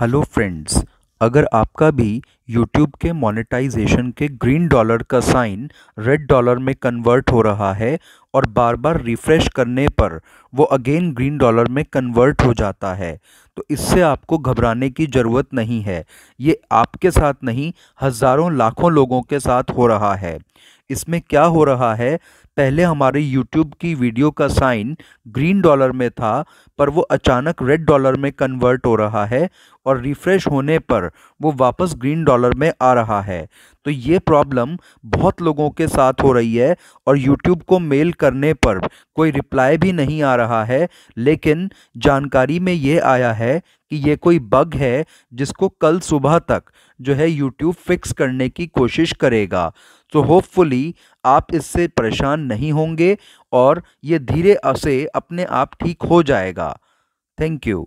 hello friends अगर आपका भी यूट्यूब के मोनेटाइजेशन के ग्रीन डॉलर का साइन रेड डॉलर में कन्वर्ट हो रहा है और बार बार रिफ़्रेश करने पर वो अगेन ग्रीन डॉलर में कन्वर्ट हो जाता है तो इससे आपको घबराने की ज़रूरत नहीं है ये आपके साथ नहीं हज़ारों लाखों लोगों के साथ हो रहा है इसमें क्या हो रहा है पहले हमारे यूट्यूब की वीडियो का साइन ग्रीन डॉलर में था पर वो अचानक रेड डॉलर में कन्वर्ट हो रहा है और रिफ़्रेश होने पर वो वापस ग्रीन डॉलर में आ रहा है तो ये प्रॉब्लम बहुत लोगों के साथ हो रही है और यूट्यूब को मेल करने पर कोई रिप्लाई भी नहीं आ रहा है लेकिन जानकारी में ये आया है कि ये कोई बग है जिसको कल सुबह तक जो है यूट्यूब फिक्स करने की कोशिश करेगा तो होपफुली आप इससे परेशान नहीं होंगे और ये धीरे से अपने आप ठीक हो जाएगा थैंक यू